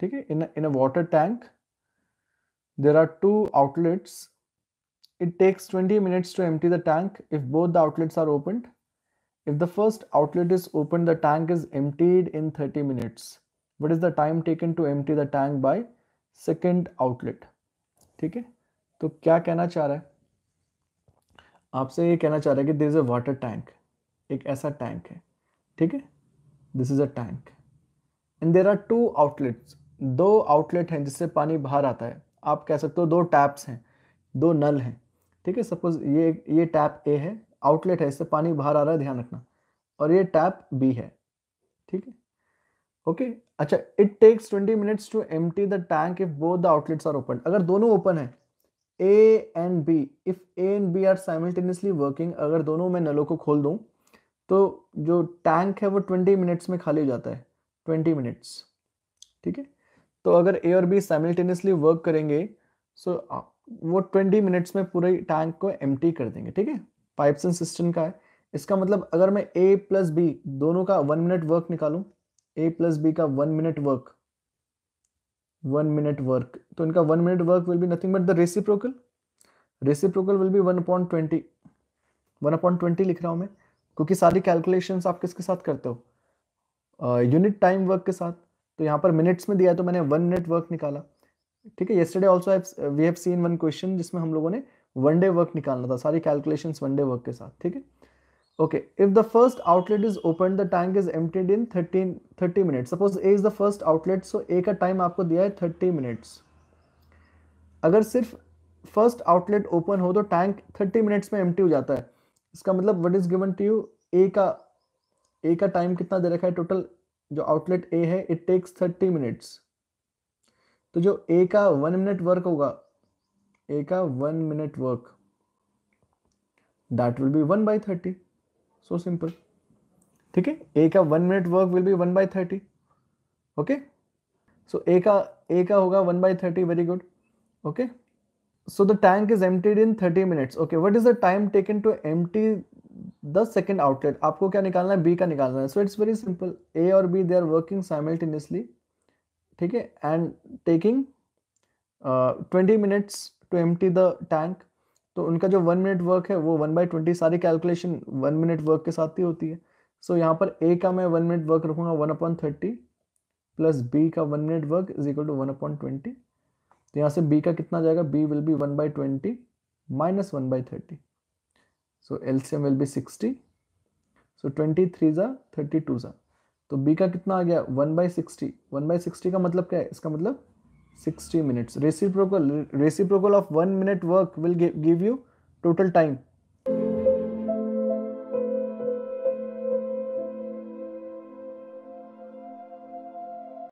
ठीक है in in a water tank there are two outlets it takes twenty minutes to empty the tank if both the outlets are open if the first outlet is open the tank is emptied in thirty minutes what is the time taken to empty the tank by second outlet ठीक है तो क्या कहना चाह रहा है आपसे ये कहना चाह रहा है कि this is a water tank एक ऐसा टैंक है ठीक है this is a tank and there are two outlets दो आउटलेट हैं जिससे पानी बाहर आता है आप कह सकते हो दो टैप्स हैं दो नल हैं ठीक है सपोज ये ये टैप ए है आउटलेट है इससे पानी बाहर आ रहा है ध्यान रखना और ये टैप बी है ठीक है ओके अच्छा it takes twenty minutes to एम the tank if both the outlets are open अगर दोनों ओपन है A and B if A and B are simultaneously working अगर दोनों में नलों को खोल दूं तो जो टैंक है वो ट्वेंटी मिनट्स में खाली हो जाता है ट्वेंटी मिनट्स ठीक है तो अगर ए और बी साइमल्टेनियसली वर्क करेंगे सो so, वो ट्वेंटी मिनट्स में पूरे टैंक को एम कर देंगे ठीक है पाइप्स एंड सिस्टम का है इसका मतलब अगर मैं ए प्लस बी दोनों का वन मिनट वर्क निकालूं ए प्लस बी का one minute work one minute work तो इनका one minute work will be nothing but the reciprocal reciprocal will be one upon twenty one upon twenty लिख रहा हूँ मैं क्योंकि सारी कैलकुलेशन आप किसके साथ करते हो यूनिट टाइम वर्क के साथ तो यहाँ पर मिनट्स में दिया है तो मैंने वन मिनट वर्क निकाला ठीक है yesterday also we have seen one question जिसमें हम लोगों ने वन डे वर्क निकालना था सारी कैलकुलेशन वन डे वर्क के साथ ठीक है okay if the first outlet is opened the tank is emptied in 13 30 minutes suppose a is the first outlet so a का टाइम आपको दिया है 30 minutes अगर सिर्फ फर्स्ट आउटलेट ओपन हो तो टैंक 30 मिनट्स में एम्प्टी हो जाता है इसका मतलब what is given to you A का ए का टाइम कितना दे रखा है टोटल जो आउटलेट ए है इट टेक्स 30 मिनट्स तो जो ए का वन मिनट वर्क होगा ए का one minute work that will be one by thirty so simple ठीक है ए का one minute work will be one by thirty okay so A का ए का होगा one by thirty very good okay so the tank is emptied in thirty minutes okay what is the time taken to empty the second outlet आपको क्या निकालना है B का निकालना है so it's very simple A और B they are working simultaneously ठीक है and taking twenty minutes to empty the tank तो उनका जो वन मिनट वर्क है वो वन बाई ट्वेंटी सारी कैलकुलेशन वन मिनट वर्क के साथ ही होती है सो so, यहाँ पर ए का मैं वन मिनट वर्क रखूँगा one upon thirty plus B का one minute work is equal to one upon twenty तो यहाँ से बी का कितना जाएगा B will be one by twenty minus one by thirty so L C M will be sixty so twenty three ज़ा thirty two ज़ा तो B का कितना आ गया one by sixty one by sixty का मतलब क्या है इसका मतलब 60 minutes reciprocal reciprocal of 1 minute work will give, give you total time